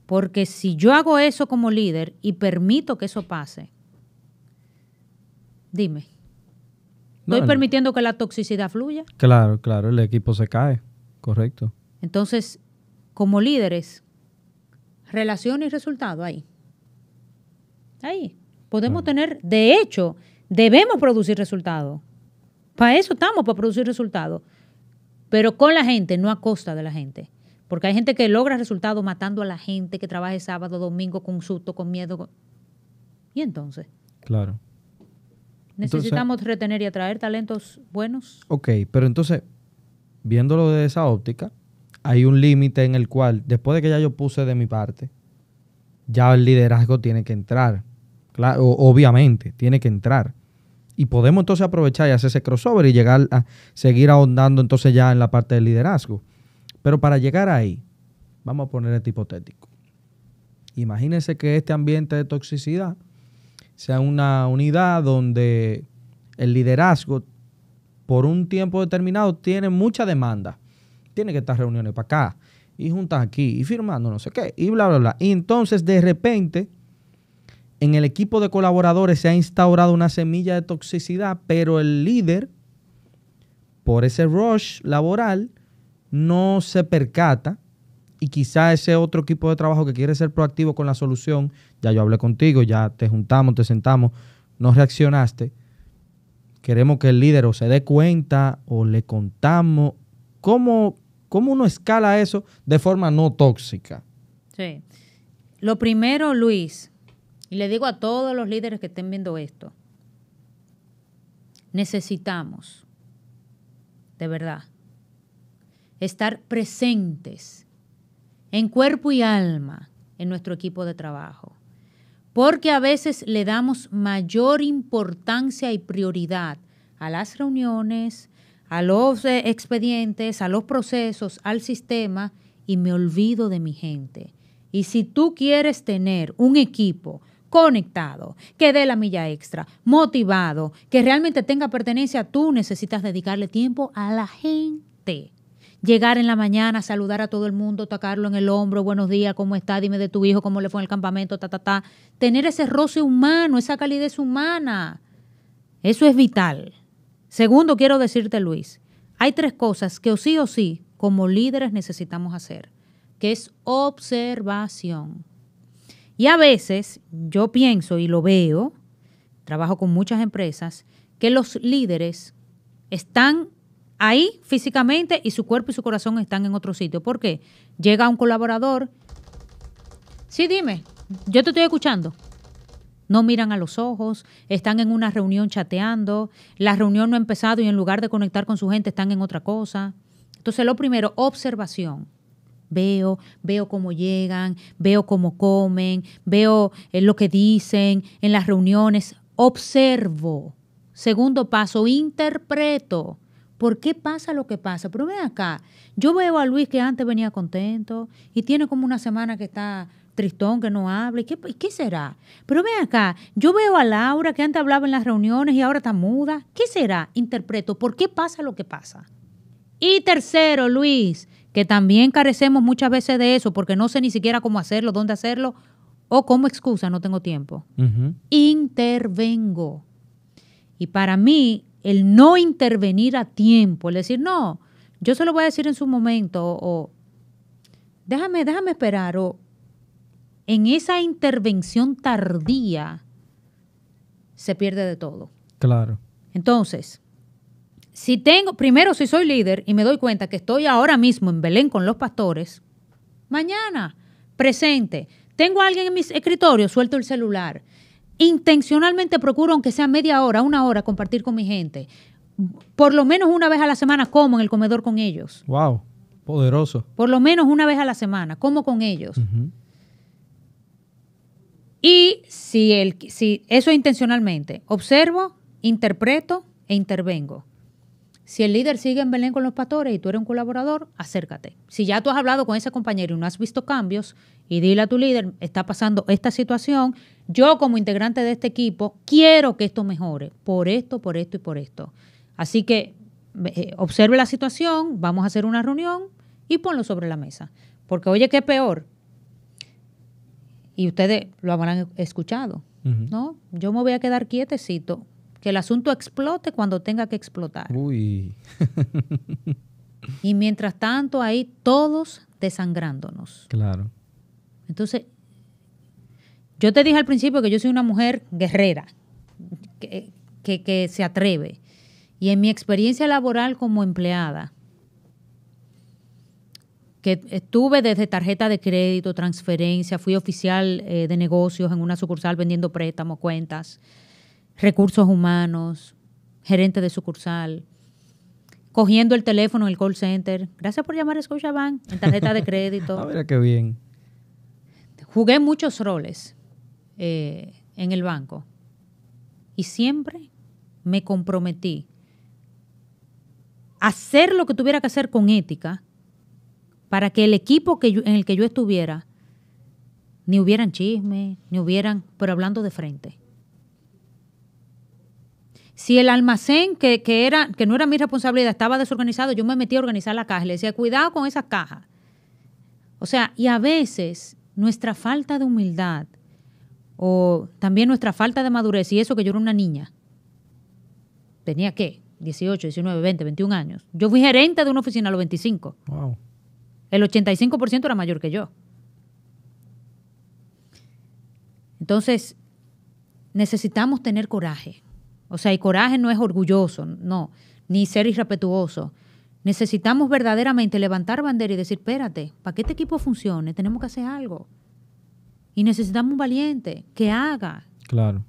Porque si yo hago eso como líder y permito que eso pase, dime, Estoy permitiendo que la toxicidad fluya. Claro, claro, el equipo se cae, correcto. Entonces, como líderes, relación y resultado ahí. Ahí. Podemos tener, de hecho, debemos producir resultados. Para eso estamos, para producir resultados. Pero con la gente, no a costa de la gente. Porque hay gente que logra resultados matando a la gente que trabaje sábado, domingo, con susto, con miedo. ¿Y entonces? Claro. Necesitamos retener y atraer talentos buenos. Ok, pero entonces, viéndolo de esa óptica, hay un límite en el cual, después de que ya yo puse de mi parte, ya el liderazgo tiene que entrar. Claro, obviamente, tiene que entrar. Y podemos entonces aprovechar y hacer ese crossover y llegar a seguir ahondando entonces ya en la parte del liderazgo. Pero para llegar ahí, vamos a poner este hipotético. Imagínense que este ambiente de toxicidad sea una unidad donde el liderazgo por un tiempo determinado tiene mucha demanda. Tiene que estar reuniones para acá y juntas aquí y firmando no sé qué y bla, bla, bla. Y entonces de repente en el equipo de colaboradores se ha instaurado una semilla de toxicidad, pero el líder, por ese rush laboral, no se percata y quizá ese otro equipo de trabajo que quiere ser proactivo con la solución, ya yo hablé contigo, ya te juntamos, te sentamos, no reaccionaste. Queremos que el líder o se dé cuenta o le contamos cómo, cómo uno escala eso de forma no tóxica. Sí. Lo primero, Luis, y le digo a todos los líderes que estén viendo esto, necesitamos, de verdad, estar presentes en cuerpo y alma en nuestro equipo de trabajo. Porque a veces le damos mayor importancia y prioridad a las reuniones, a los eh, expedientes, a los procesos, al sistema y me olvido de mi gente. Y si tú quieres tener un equipo conectado, que dé la milla extra, motivado, que realmente tenga pertenencia, tú necesitas dedicarle tiempo a la gente llegar en la mañana, saludar a todo el mundo, tocarlo en el hombro, buenos días, ¿cómo está? Dime de tu hijo, ¿cómo le fue en el campamento? Ta, ta, ta. Tener ese roce humano, esa calidez humana. Eso es vital. Segundo, quiero decirte, Luis, hay tres cosas que o sí o sí, como líderes, necesitamos hacer, que es observación. Y a veces yo pienso y lo veo, trabajo con muchas empresas, que los líderes están ahí físicamente y su cuerpo y su corazón están en otro sitio. ¿Por qué? Llega un colaborador. Sí, dime, yo te estoy escuchando. No miran a los ojos, están en una reunión chateando, la reunión no ha empezado y en lugar de conectar con su gente están en otra cosa. Entonces, lo primero, observación. Veo, veo cómo llegan, veo cómo comen, veo eh, lo que dicen en las reuniones. Observo. Segundo paso, interpreto ¿Por qué pasa lo que pasa? Pero ven acá, yo veo a Luis que antes venía contento y tiene como una semana que está tristón, que no habla. ¿Y qué, será? Pero ven acá, yo veo a Laura que antes hablaba en las reuniones y ahora está muda. ¿Qué será? Interpreto, ¿por qué pasa lo que pasa? Y tercero, Luis, que también carecemos muchas veces de eso porque no sé ni siquiera cómo hacerlo, dónde hacerlo o como excusa, no tengo tiempo. Intervengo. Y para mí, el no intervenir a tiempo, el decir, no, yo se lo voy a decir en su momento, o, déjame, déjame esperar, o en esa intervención tardía se pierde de todo. Claro. Entonces, si tengo, primero si soy líder y me doy cuenta que estoy ahora mismo en Belén con los pastores, mañana, presente, tengo a alguien en mi escritorio, suelto el celular intencionalmente procuro, aunque sea media hora, una hora, compartir con mi gente. Por lo menos una vez a la semana como en el comedor con ellos. ¡Wow! Poderoso. Por lo menos una vez a la semana, como con ellos. Y si, el, si eso intencionalmente, observo, interpreto e intervengo. Si el líder sigue en Belén con los pastores y tú eres un colaborador, acércate. Si ya tú has hablado con ese compañero y no has visto cambios, y dile a tu líder, está pasando esta situación, yo como integrante de este equipo quiero que esto mejore, por esto, por esto y por esto. Así que eh, observe la situación, vamos a hacer una reunión y ponlo sobre la mesa. Porque oye, qué peor. Y ustedes lo habrán escuchado, ¿no? Yo me voy a quedar quietecito que el asunto explote cuando tenga que explotar. Uy. [laughs] y mientras tanto, ahí todos desangrándonos. Claro. Entonces, yo te dije al principio que yo soy una mujer guerrera, que, se atreve. Y en mi experiencia laboral como empleada, que estuve desde tarjeta de crédito, transferencia, fui oficial eh, de negocios en una sucursal vendiendo préstamos, cuentas, recursos humanos, gerente de sucursal, cogiendo el teléfono en el call center. Gracias por llamar a Bank. en tarjeta de crédito. [laughs] a ver, qué bien. Jugué muchos roles eh, en el banco y siempre me comprometí a hacer lo que tuviera que hacer con ética para que el equipo que en el que yo estuviera ni hubieran chisme ni hubieran, pero hablando de frente si el almacén, que, era, que no era mi responsabilidad, estaba desorganizado, yo me metí a organizar la caja. Le decía, cuidado con esas cajas. O sea, y a veces nuestra falta de humildad o también nuestra falta de madurez, y eso que yo era una niña, tenía que 18, 19, 20, 21 años. Yo fui gerente de una oficina a los 25. Wow. El 85% era mayor que yo. Entonces, necesitamos tener coraje. O sea, el coraje no es orgulloso, no, ni ser irrespetuoso. Necesitamos verdaderamente levantar bandera y decir, espérate, para que este equipo funcione tenemos que hacer algo. Y necesitamos un valiente que haga. Claro.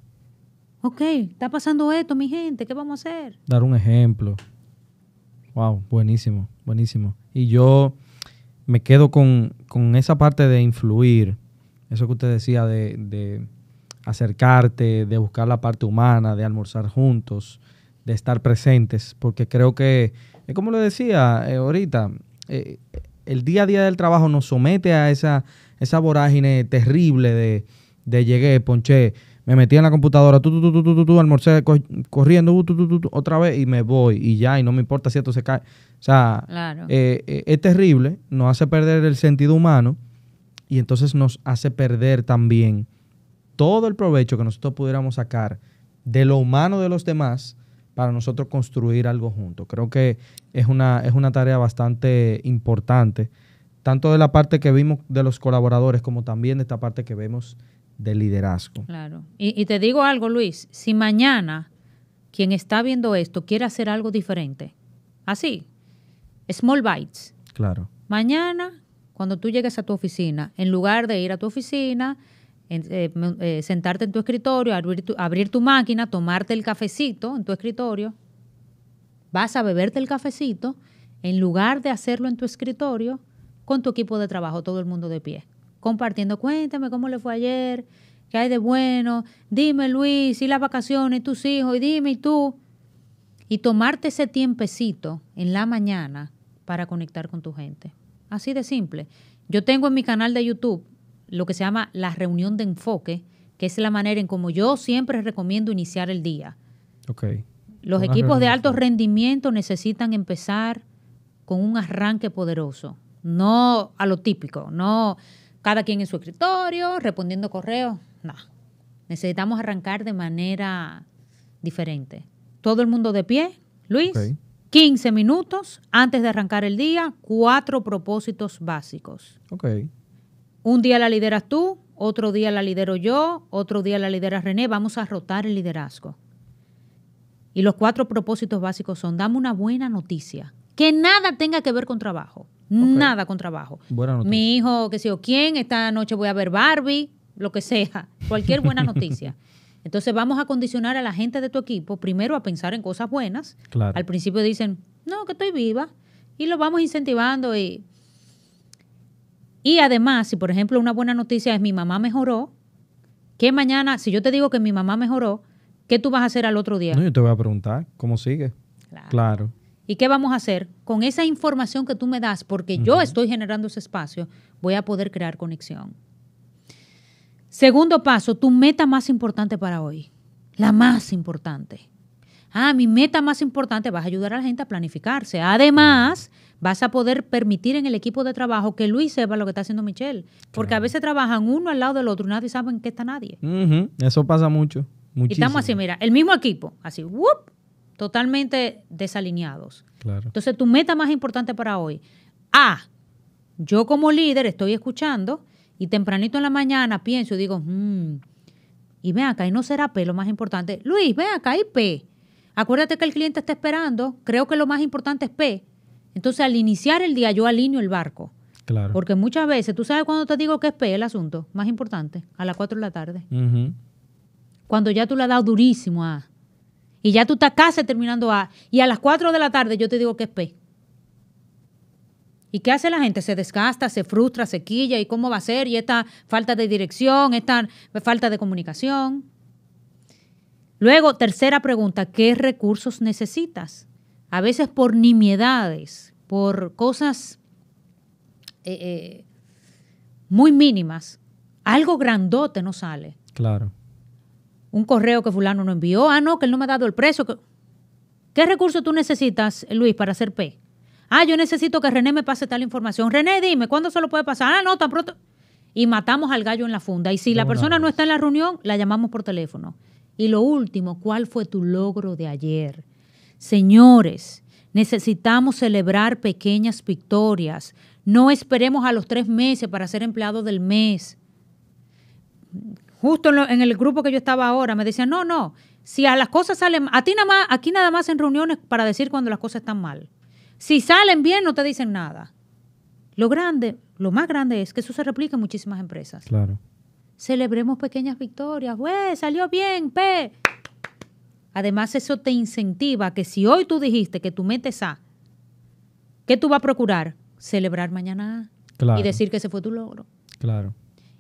Ok, está pasando esto, mi gente, ¿qué vamos a hacer? Dar un ejemplo. Wow, buenísimo, buenísimo. Y yo me quedo con, esa parte de influir, eso que usted decía de acercarte, de buscar la parte humana, de almorzar juntos, de estar presentes, porque creo que, es como lo decía eh, ahorita, eh, el día a día del trabajo nos somete a esa, esa vorágine terrible de, de llegué, ponché, me metí en la computadora, tú, tú, tú, tú, tú, almorcé corriendo, tú, tú, tú, otra vez y me voy y ya, y no me importa si esto se cae. O sea, eh, es terrible, nos hace perder el sentido humano y entonces nos hace perder también todo el provecho que nosotros pudiéramos sacar de lo humano de los demás para nosotros construir algo junto. Creo que es una, es una tarea bastante importante, tanto de la parte que vimos de los colaboradores como también de esta parte que vemos del liderazgo. Claro. Y, y te digo algo, Luis, si mañana quien está viendo esto quiere hacer algo diferente, así, small bites. Claro. Mañana, cuando tú llegues a tu oficina, en lugar de ir a tu oficina, eh, eh, sentarte en tu escritorio, abrir tu, abrir tu máquina, tomarte el cafecito en tu escritorio, vas a beberte el cafecito en lugar de hacerlo en tu escritorio con tu equipo de trabajo, todo el mundo de pie, compartiendo, cuéntame cómo le fue ayer, qué hay de bueno, dime Luis, y las vacaciones, tus hijos, y dime, y tú. Y tomarte ese tiempecito en la mañana para conectar con tu gente. Así de simple. Yo tengo en mi canal de YouTube lo que se llama la reunión de enfoque, que es la manera en como yo siempre recomiendo iniciar el día. Okay. Los equipos de alto rendimiento necesitan empezar con un arranque poderoso, no a lo típico, no cada quien en su escritorio, respondiendo correos, no. Necesitamos arrancar de manera diferente. Todo el mundo de pie, Luis, 15 minutos antes de arrancar el día, cuatro propósitos básicos. Okay. Un día la lideras tú, otro día la lidero yo, otro día la lidera René, vamos a rotar el liderazgo. Y los cuatro propósitos básicos son, dame una buena noticia, que nada tenga que ver con trabajo, nada con trabajo. Buena noticia. Mi hijo, qué sé yo, quién, esta noche voy a ver Barbie, lo que sea, cualquier buena [laughs] noticia. Entonces vamos a condicionar a la gente de tu equipo primero a pensar en cosas buenas. Al principio dicen, no, que estoy viva. Y lo vamos incentivando y y además, si por ejemplo una buena noticia es mi mamá mejoró, que mañana, si yo te digo que mi mamá mejoró, ¿qué tú vas a hacer al otro día? No, yo te voy a preguntar cómo sigue. Claro. ¿Y qué vamos a hacer? Con esa información que tú me das, porque yo estoy generando ese espacio, voy a poder crear conexión. Segundo paso, tu meta más importante para hoy. La más importante. Ah, mi meta más importante, vas a ayudar a la gente a planificarse. Además, vas a poder permitir en el equipo de trabajo que Luis sepa lo que está haciendo Michelle. Porque a veces trabajan uno al lado del otro y nadie sabe en qué está nadie. Eso pasa mucho. Y estamos así, mira, el mismo equipo, así, totalmente desalineados. Claro. Entonces, tu meta más importante para hoy. A, yo como líder estoy escuchando y tempranito en la mañana pienso y digo, mm, y ven acá, y no será P lo más importante. Luis, ven acá, y P. Acuérdate que el cliente está esperando. Creo que lo más importante es P. Entonces, al iniciar el día, yo alineo el barco. Claro. Porque muchas veces, tú sabes cuando te digo que es P el asunto, más importante, a las 4 de la tarde. Cuando ya tú le has dado durísimo a. Y ya tú estás casi terminando A. Y a las 4 de la tarde yo te digo que es P. ¿Y qué hace la gente? Se desgasta, se frustra, se quilla. ¿Y cómo va a ser? Y esta falta de dirección, esta falta de comunicación. Luego, tercera pregunta, ¿qué recursos necesitas? a veces por nimiedades, por cosas eh, eh, muy mínimas, algo grandote no sale. Claro. Un correo que fulano no envió, ah, no, que él no me ha dado el precio. ¿Qué recurso tú necesitas, Luis, para hacer P? Ah, yo necesito que René me pase tal información. René, dime, ¿cuándo se lo puede pasar? Ah, no, tan pronto. Y matamos al gallo en la funda. Y si la persona no está en la reunión, la llamamos por teléfono. Y lo último, ¿cuál fue tu logro de ayer? Señores, necesitamos celebrar pequeñas victorias. No esperemos a los tres meses para ser empleado del mes. Justo en, el grupo que yo estaba ahora me decían, no, no, si a las cosas salen, a ti más, aquí nada más en reuniones para decir cuando las cosas están mal. Si salen bien, no te dicen nada. Lo grande, lo más grande es que eso se replica en muchísimas empresas. Claro. Celebremos pequeñas victorias. Güey, salió bien, pe. Además, eso te incentiva que si hoy tú dijiste que tú metes A, ¿qué tú vas a procurar? Celebrar mañana y decir que ese fue tu logro. Claro.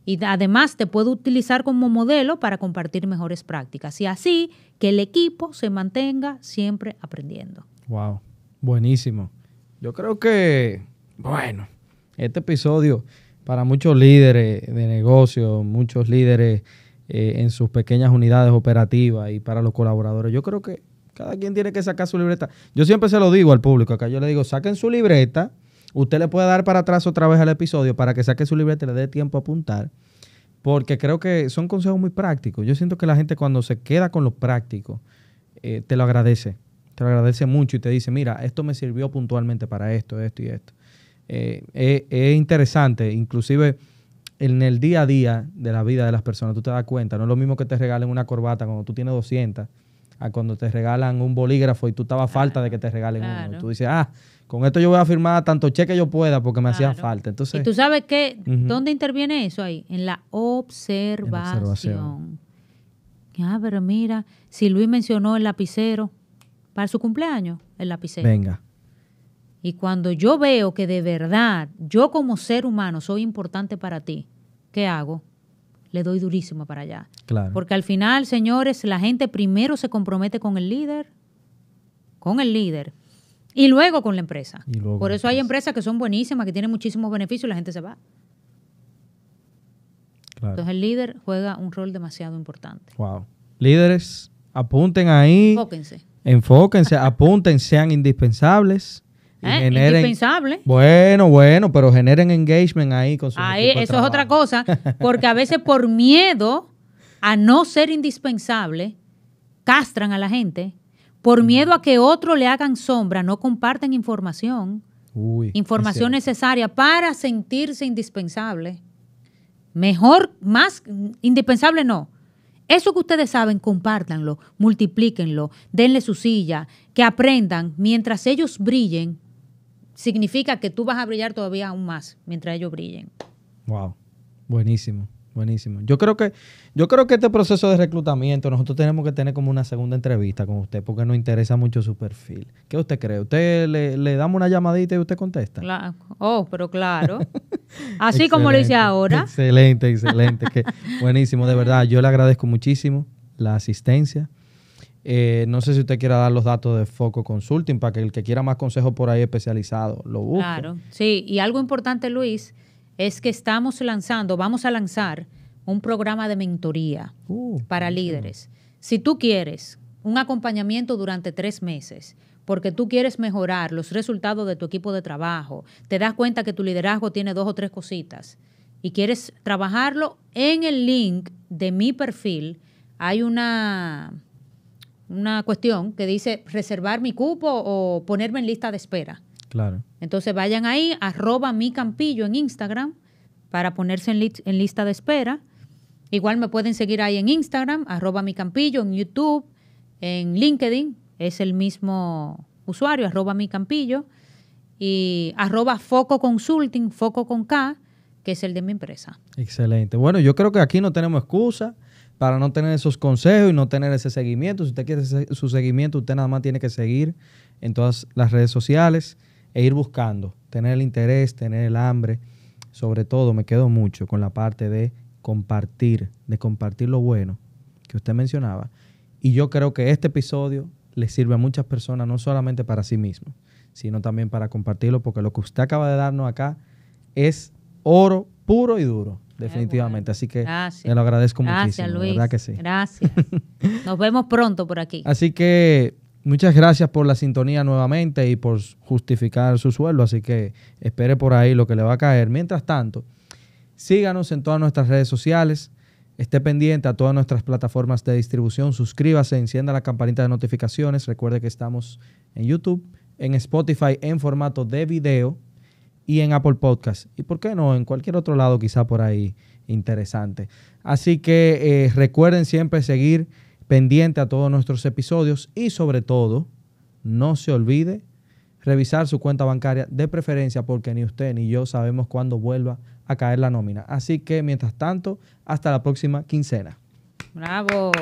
Y además te puedo utilizar como modelo para compartir mejores prácticas y así que el equipo se mantenga siempre aprendiendo. Wow, buenísimo. Yo creo que, bueno, este episodio para muchos líderes de negocio, muchos líderes eh, en sus pequeñas unidades operativas y para los colaboradores. Yo creo que cada quien tiene que sacar su libreta. Yo siempre se lo digo al público acá, yo le digo, saquen su libreta, usted le puede dar para atrás otra vez al episodio para que saque su libreta y le dé tiempo a apuntar, porque creo que son consejos muy prácticos. Yo siento que la gente cuando se queda con lo práctico, eh, te lo agradece, te lo agradece mucho y te dice, mira, esto me sirvió puntualmente para esto, esto y esto. Eh, es interesante, inclusive en el día a día de la vida de las personas, tú te das cuenta, no es lo mismo que te regalen una corbata cuando tú tienes 200 a cuando te regalan un bolígrafo y tú estabas falta de que te regalen uno. Tú dices, ah, con esto yo voy a firmar tanto cheque yo pueda porque me hacía falta. Entonces, ¿Y tú sabes qué? ¿Dónde interviene eso ahí? En la observación. observación. Ah, pero mira, si Luis mencionó el lapicero para su cumpleaños, el lapicero. Venga. Y cuando yo veo que de verdad yo como ser humano soy importante para ti, ¿qué hago? Le doy durísimo para allá. Claro. Porque al final, señores, la gente primero se compromete con el líder, con el líder, y luego con la empresa. Por eso hay empresas que son buenísimas, que tienen muchísimos beneficios y la gente se va. Entonces el líder juega un rol demasiado importante. Wow. Líderes, apunten ahí. Enfóquense. Enfóquense, apunten, sean indispensables. Eh, indispensable. Bueno, bueno, pero generen engagement ahí con su Ahí, eso es otra cosa, [laughs] porque a veces por miedo a no ser indispensable, castran a la gente. Por miedo a que otro le hagan sombra, no comparten información. información necesaria para sentirse indispensable. Mejor, más, indispensable no. Eso que ustedes saben, compártanlo, multiplíquenlo, denle su silla, que aprendan mientras ellos brillen, significa que tú vas a brillar todavía aún más mientras ellos brillen. Wow, buenísimo. Buenísimo. Yo creo que yo creo que este proceso de reclutamiento nosotros tenemos que tener como una segunda entrevista con usted porque nos interesa mucho su perfil. ¿Qué usted cree? ¿Usted le, le damos una llamadita y usted contesta? Claro. Oh, pero claro. [laughs] Así como lo hice ahora. Excelente, excelente. buenísimo, de verdad. Yo le agradezco muchísimo la asistencia. Eh, no sé si usted quiera dar los datos de Foco Consulting para que el que quiera más consejos por ahí especializado lo busque. Claro, sí. Y algo importante, Luis, es que estamos lanzando, vamos a lanzar un programa de mentoría uh, para líderes. Si tú quieres un acompañamiento durante tres meses, porque tú quieres mejorar los resultados de tu equipo de trabajo, te das cuenta que tu liderazgo tiene dos o tres cositas y quieres trabajarlo, en el link de mi perfil hay una una cuestión que dice reservar mi cupo o ponerme en lista de espera. Claro. Entonces vayan ahí, arroba mi campillo en Instagram para ponerse en, lista de espera. Igual me pueden seguir ahí en Instagram, arroba mi campillo, en YouTube, en LinkedIn, es el mismo usuario, arroba mi campillo, y arroba foco consulting, foco con K, que es el de mi empresa. Excelente. Bueno, yo creo que aquí no tenemos excusa para no tener esos consejos y no tener ese seguimiento. Si usted quiere su seguimiento, usted nada más tiene que seguir en todas las redes sociales e ir buscando, tener el interés, tener el hambre. Sobre todo me quedo mucho con la parte de compartir, de compartir lo bueno que usted mencionaba. Y yo creo que este episodio le sirve a muchas personas, no solamente para sí mismo, sino también para compartirlo, porque lo que usted acaba de darnos acá es oro puro y duro definitivamente. Así que me lo agradezco Gracias, muchísimo. Luis. verdad que sí. Gracias. [laughs] Nos vemos pronto por aquí. Así que Muchas gracias por la sintonía nuevamente y por justificar su sueldo. Así que espere por ahí lo que le va a caer. Mientras tanto, síganos en todas nuestras redes sociales. Esté pendiente a todas nuestras plataformas de distribución. Suscríbase, encienda la campanita de notificaciones. Recuerde que estamos en YouTube, en Spotify en formato de video y en Apple Podcast. Y por qué no, en cualquier otro lado quizá por ahí interesante. Así que eh, recuerden siempre seguir pendiente a todos nuestros episodios y sobre todo, no se olvide revisar su cuenta bancaria de preferencia porque ni usted ni yo sabemos cuándo vuelva a caer la nómina. Así que mientras tanto, hasta la próxima quincena. Bravo.